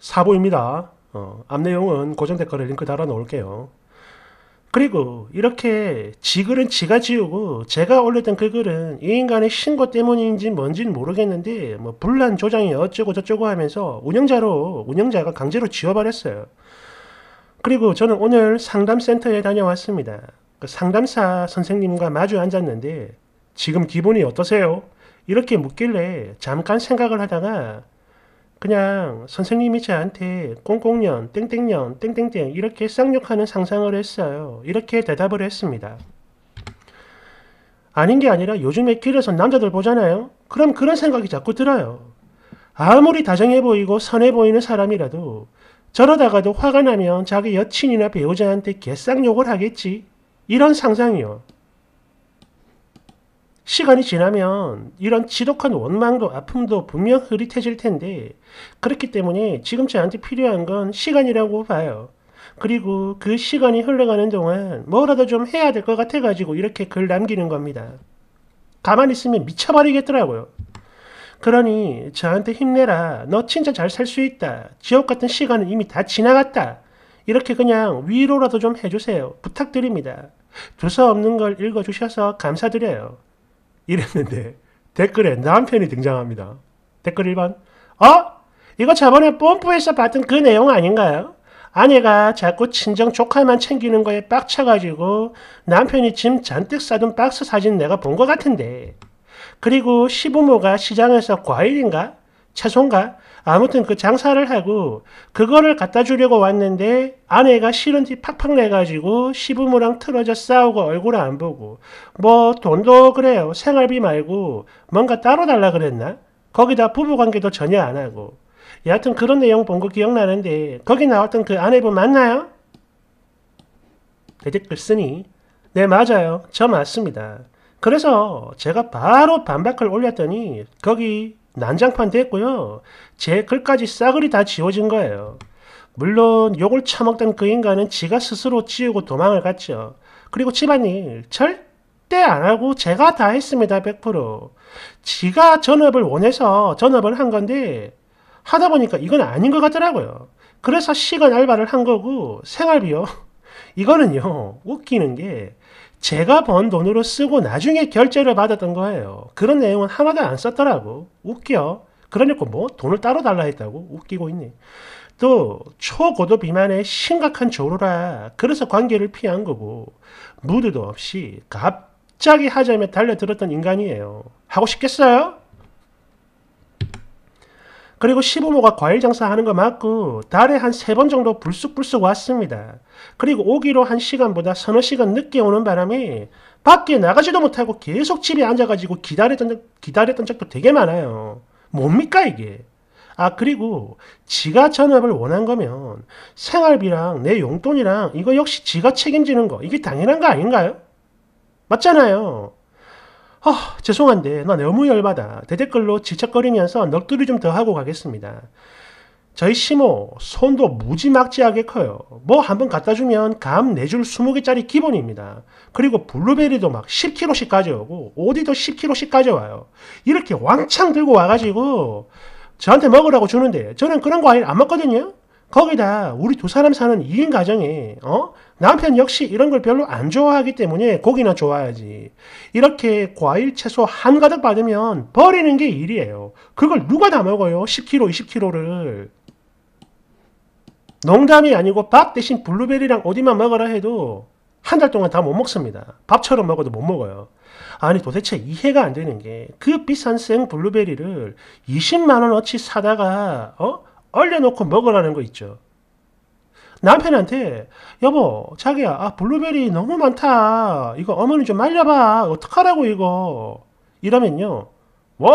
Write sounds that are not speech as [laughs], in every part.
사보입니다. 어, 앞 내용은 고정 댓글에 링크 달아 놓을게요. 그리고 이렇게 지 글은 지가 지우고 제가 올렸던 그 글은 이 인간의 신고 때문인지 뭔지는 모르겠는데 뭐 불난 조장이 어쩌고 저쩌고 하면서 운영자로 운영자가 강제로 지워버렸어요. 그리고 저는 오늘 상담센터에 다녀왔습니다. 그 상담사 선생님과 마주 앉았는데 지금 기분이 어떠세요? 이렇게 묻길래 잠깐 생각을 하다가 그냥 선생님이 저한테 00년, 땡땡년, 땡땡땡 이렇게 쌍욕하는 상상을 했어요. 이렇게 대답을 했습니다. 아닌 게 아니라 요즘에 길에서 남자들 보잖아요. 그럼 그런 생각이 자꾸 들어요. 아무리 다정해 보이고 선해 보이는 사람이라도 저러다가도 화가 나면 자기 여친이나 배우자한테 개쌍욕을 하겠지. 이런 상상이요. 시간이 지나면 이런 지독한 원망도 아픔도 분명 흐릿해질 텐데 그렇기 때문에 지금 저한테 필요한 건 시간이라고 봐요. 그리고 그 시간이 흘러가는 동안 뭐라도 좀 해야 될 것 같아가지고 이렇게 글 남기는 겁니다. 가만히 있으면 미쳐버리겠더라고요. 그러니 저한테 힘내라. 너 진짜 잘 살 수 있다. 지옥 같은 시간은 이미 다 지나갔다. 이렇게 그냥 위로라도 좀 해주세요. 부탁드립니다. 두서없는 걸 읽어주셔서 감사드려요. 이랬는데 댓글에 남편이 등장합니다. 댓글 1번 어? 이거 저번에 뽐뿌에서 봤던 그 내용 아닌가요? 아내가 자꾸 친정 조카만 챙기는 거에 빡쳐가지고 남편이 짐 잔뜩 싸둔 박스 사진 내가 본 것 같은데 그리고 시부모가 시장에서 과일인가? 채소인가? 아무튼 그 장사를 하고 그거를 갖다 주려고 왔는데 아내가 싫은티 팍팍 내가지고 시부모랑 틀어져 싸우고 얼굴 안 보고 뭐 돈도 그래요. 생활비 말고 뭔가 따로 달라 그랬나? 거기다 부부관계도 전혀 안 하고 여하튼 그런 내용 본 거 기억나는데 거기 나왔던 그 아내분 맞나요? 대댓글 쓰니 네 맞아요. 저 맞습니다. 그래서 제가 바로 반박을 올렸더니 거기 난장판 됐고요. 제 글까지 싸그리 다 지워진 거예요. 물론 욕을 처먹던 그 인간은 지가 스스로 지우고 도망을 갔죠. 그리고 집안일 절대 안 하고 제가 다 했습니다. 100%. 지가 전업을 원해서 전업을 한 건데 하다 보니까 이건 아닌 것 같더라고요. 그래서 시간 알바를 한 거고 생활비요. [laughs] 이거는요 웃기는 게 제가 번 돈으로 쓰고 나중에 결제를 받았던 거예요. 그런 내용은 하나도 안 썼더라고. 웃겨. 그러니까 뭐 돈을 따로 달라 했다고 웃기고 있니. 또 초고도 비만에 심각한 조로라 그래서 관계를 피한 거고 무드도 없이 갑자기 하자며 달려들었던 인간이에요. 하고 싶겠어요? 그리고 시부모가 과일 장사하는 거 맞고 달에 한 세 번 정도 불쑥불쑥 왔습니다. 그리고 오기로 한 시간보다 서너 시간 늦게 오는 바람에 밖에 나가지도 못하고 계속 집에 앉아가지고 기다렸던, 기다렸던 적도 되게 많아요. 뭡니까 이게? 아 그리고 지가 전업을 원한 거면 생활비랑 내 용돈이랑 이거 역시 지가 책임지는 거 이게 당연한 거 아닌가요? 맞잖아요. 아, 죄송한데 나 너무 열받아. 대댓글로 질척거리면서 넋두리 좀 더 하고 가겠습니다. 저희 시모 손도 무지막지하게 커요. 뭐 한번 갖다 주면 감내줄 20개짜리 기본입니다. 그리고 블루베리도 막 10kg씩 가져오고 오디도 10kg씩 가져와요. 이렇게 왕창 들고 와가지고 저한테 먹으라고 주는데 저는 그런 거 아예 안 먹거든요. 거기다 우리 두 사람 사는 2인 가정에 어? 남편 역시 이런 걸 별로 안 좋아하기 때문에 고기나 좋아야지. 이렇게 과일, 채소 한가득 받으면 버리는 게 일이에요. 그걸 누가 다 먹어요? 10kg, 20kg를. 농담이 아니고 밥 대신 블루베리랑 어디만 먹으라 해도 한 달 동안 다 못 먹습니다. 밥처럼 먹어도 못 먹어요. 아니 도대체 이해가 안 되는 게 그 비싼 생 블루베리를 20만원어치 사다가 어? 얼려놓고 먹으라는 거 있죠. 남편한테 여보 자기야 아 블루베리 너무 많다 이거 어머니 좀 말려봐 어떡하라고 이거 이러면요 와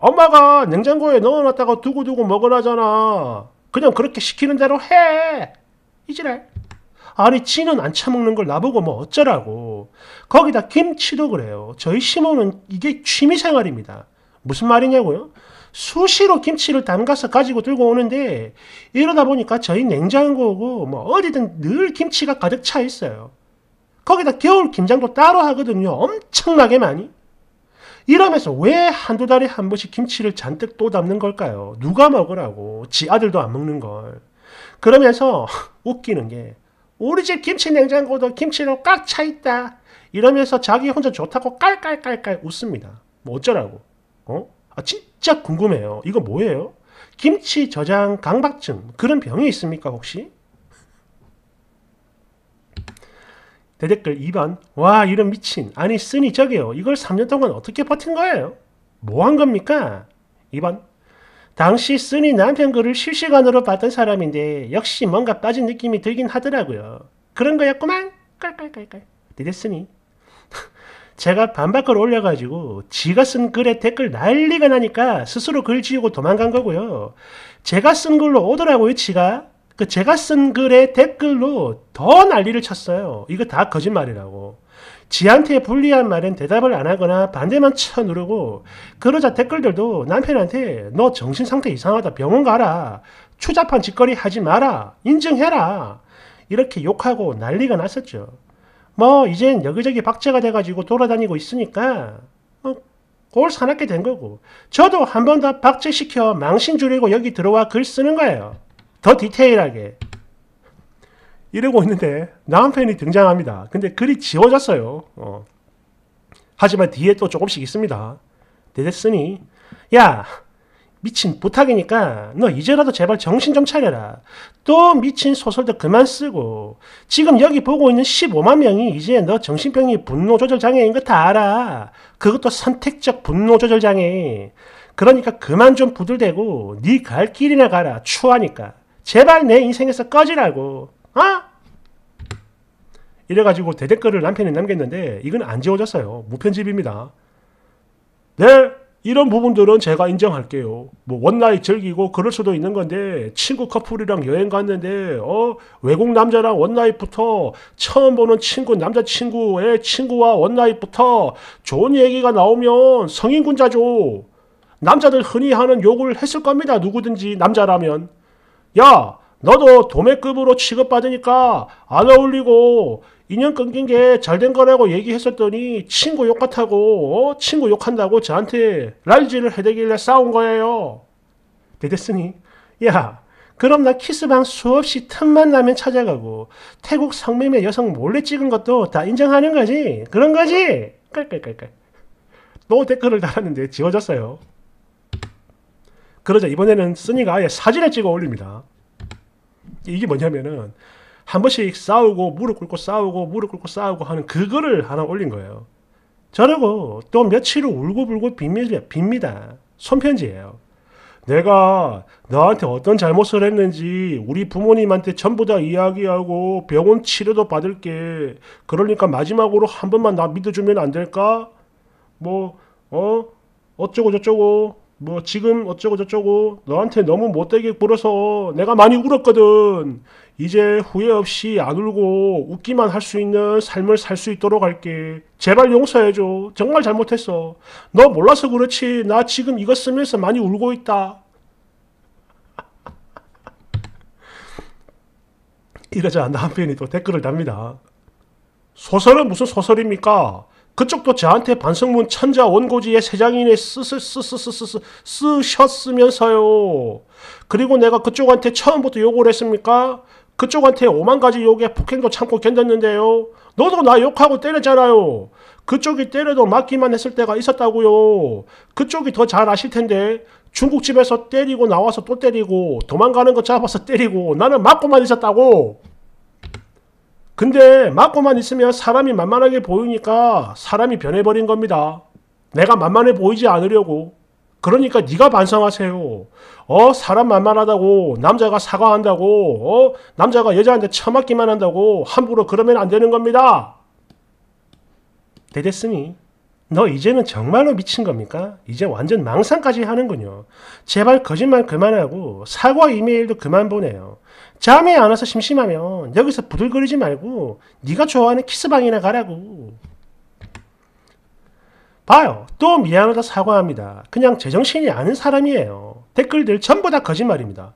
엄마가 냉장고에 넣어놨다가 두고두고 먹으라잖아 그냥 그렇게 시키는 대로 해 이지랄 아니 지는 안 처먹는 걸 나보고 뭐 어쩌라고 거기다 김치도 그래요 저희 시모는 이게 취미생활입니다 무슨 말이냐고요 수시로 김치를 담가서 가지고 들고 오는데 이러다 보니까 저희 냉장고고 뭐 어디든 늘 김치가 가득 차 있어요. 거기다 겨울 김장도 따로 하거든요. 엄청나게 많이. 이러면서 왜 한두 달에 한 번씩 김치를 잔뜩 또 담는 걸까요? 누가 먹으라고. 지 아들도 안 먹는 걸. 그러면서 [laughs] 웃기는 게 우리 집 김치 냉장고도 김치로 꽉 차 있다. 이러면서 자기 혼자 좋다고 깔깔깔깔 웃습니다. 뭐 어쩌라고. 어? 아, 진짜 궁금해요. 이거 뭐예요? 김치 저장 강박증 그런 병이 있습니까 혹시? 대댓글 2번 와 이런 미친 아니 쓰니 저게요 이걸 3년 동안 어떻게 버틴 거예요? 뭐 한 겁니까? 2번 당시 쓰니 남편 글을 실시간으로 봤던 사람인데 역시 뭔가 빠진 느낌이 들긴 하더라고요 그런 거였구만 깔깔깔깔 대댓스니 제가 반박글 올려가지고 지가 쓴 글에 댓글 난리가 나니까 스스로 글 지우고 도망간 거고요. 제가 쓴 글로 오더라고요, 지가. 그 제가 쓴 글에 댓글로 더 난리를 쳤어요. 이거 다 거짓말이라고. 지한테 불리한 말엔 대답을 안 하거나 반대만 쳐 누르고 그러자 댓글들도 남편한테 너 정신 상태 이상하다 병원 가라 추잡한 짓거리 하지 마라 인정해라 이렇게 욕하고 난리가 났었죠. 뭐 이젠 여기저기 박제가 돼가지고 돌아다니고 있으니까 어, 뭐, 그 사납게 된 거고 저도 한 번 더 박제시켜 망신 줄이고 여기 들어와 글 쓰는 거예요. 더 디테일하게 이러고 있는데 남편이 등장합니다. 근데 글이 지워졌어요. 어. 하지만 뒤에 또 조금씩 있습니다. 됐으니 야 미친 부탁이니까 너 이제라도 제발 정신 좀 차려라. 또 미친 소설도 그만 쓰고 지금 여기 보고 있는 15만 명이 이제 너 정신병이 분노 조절 장애인 거 다 알아. 그것도 선택적 분노 조절 장애. 그러니까 그만 좀 부들대고 네 갈 길이나 가라. 추하니까. 제발 내 인생에서 꺼지라고. 아? 이래가지고 대댓글을 남편이 남겼는데 이건 안 지워졌어요. 무편집입니다. 네. 이런 부분들은 제가 인정할게요. 뭐 원나잇 즐기고 그럴 수도 있는 건데 친구 커플이랑 여행 갔는데 어 외국 남자랑 원나잇부터 처음 보는 친구 남자친구의 친구와 원나잇부터 좋은 얘기가 나오면 성인군자죠. 남자들 흔히 하는 욕을 했을 겁니다. 누구든지 남자라면 야 너도 도매급으로 취급받으니까 안 어울리고 인연 끊긴 게 잘 된 거라고 얘기했었더니 친구 욕 같다고 어? 친구 욕한다고 저한테 랄지를 해대길래 싸운 거예요. 데데스니 야 그럼 나 키스방 수없이 틈만 나면 찾아가고 태국 성매매 여성 몰래 찍은 것도 다 인정하는 거지 그런 거지 깔깔깔깔 또 댓글을 달았는데 지워졌어요. 그러자 이번에는 쓰니가 아예 사진을 찍어 올립니다. 이게 뭐냐면은 한 번씩 싸우고 무릎 꿇고 싸우고 무릎 꿇고 싸우고 하는 그거를 하나 올린 거예요. 저러고 또 며칠을 울고불고 빕니다. 빕니다. 손편지예요. 내가 나한테 어떤 잘못을 했는지 우리 부모님한테 전부 다 이야기하고 병원 치료도 받을게. 그러니까 마지막으로 한 번만 나 믿어주면 안 될까? 뭐, 어? 어쩌고 저쩌고 뭐 지금 어쩌고 저쩌고 너한테 너무 못되게 굴어서 내가 많이 울었거든. 이제 후회 없이 안 울고 웃기만 할 수 있는 삶을 살 수 있도록 할게. 제발 용서해줘. 정말 잘못했어. 너 몰라서 그렇지. 나 지금 이거 쓰면서 많이 울고 있다. [laughs] 이러자 남편이 또 댓글을 답니다. 소설은 무슨 소설입니까? 그쪽도 저한테 반성문 천자 원고지에 세 장이네 쓰쓰쓰쓰쓰쓰 셨으면서요 그리고 내가 그쪽한테 처음부터 욕을 했습니까? 그쪽한테 오만 가지 욕에 폭행도 참고 견뎠는데요. 너도 나 욕하고 때렸잖아요. 그쪽이 때려도 맞기만 했을 때가 있었다고요. 그쪽이 더 잘 아실 텐데 중국집에서 때리고 나와서 또 때리고 도망가는 거 잡아서 때리고 나는 맞고만 있었다고. 근데 맞고만 있으면 사람이 만만하게 보이니까 사람이 변해버린 겁니다. 내가 만만해 보이지 않으려고. 그러니까 네가 반성하세요. 어 사람 만만하다고 남자가 사과한다고 어 남자가 여자한테 처맞기만 한다고 함부로 그러면 안 되는 겁니다. 대데스니 너 이제는 정말로 미친 겁니까? 이제 완전 망상까지 하는군요. 제발 거짓말 그만하고 사과 이메일도 그만 보내요. 잠이 안 와서 심심하면 여기서 부들거리지 말고 네가 좋아하는 키스방이나 가라고. 봐요. 또 미안하다 사과합니다. 그냥 제정신이 아닌 사람이에요. 댓글들 전부 다 거짓말입니다.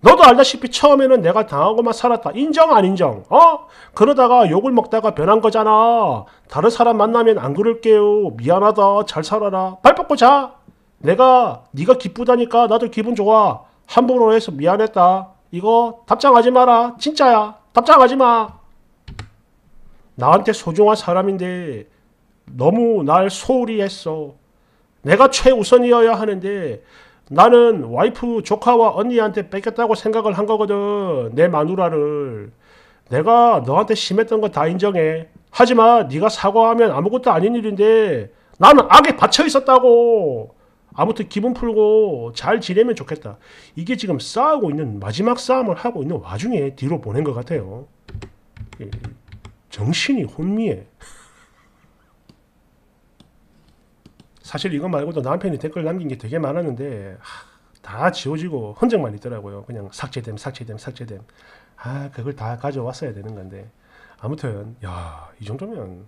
너도 알다시피 처음에는 내가 당하고만 살았다. 인정 안 인정? 어? 그러다가 욕을 먹다가 변한 거잖아. 다른 사람 만나면 안 그럴게요. 미안하다. 잘 살아라. 발 뻗고 자. 내가 네가 기쁘다니까 나도 기분 좋아. 함부로 해서 미안했다. 이거 답장하지 마라. 진짜야. 답장하지 마. 나한테 소중한 사람인데 너무 날 소홀히 했어. 내가 최우선이어야 하는데 나는 와이프 조카와 언니한테 뺏겼다고 생각을 한 거거든. 내 마누라를. 내가 너한테 심했던 거 다 인정해. 하지만 네가 사과하면 아무것도 아닌 일인데 나는 악에 받쳐 있었다고. 아무튼 기분 풀고 잘 지내면 좋겠다. 이게 지금 싸우고 있는 마지막 싸움을 하고 있는 와중에 뒤로 보낸 것 같아요. 예, 정신이 혼미해. 사실 이거 말고도 남편이 댓글 남긴 게 되게 많았는데 다 지워지고 흔적만 있더라고요. 그냥 삭제됨, 삭제됨, 삭제됨. 아 그걸 다 가져왔어야 되는 건데 아무튼 야이 정도면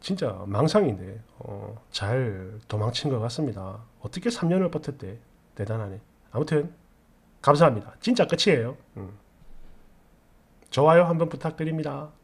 진짜 망상인데 어, 잘 도망친 것 같습니다. 어떻게 3년을 버텼대 대단하네 아무튼 감사합니다 진짜 끝이에요 음. 좋아요 한번 부탁드립니다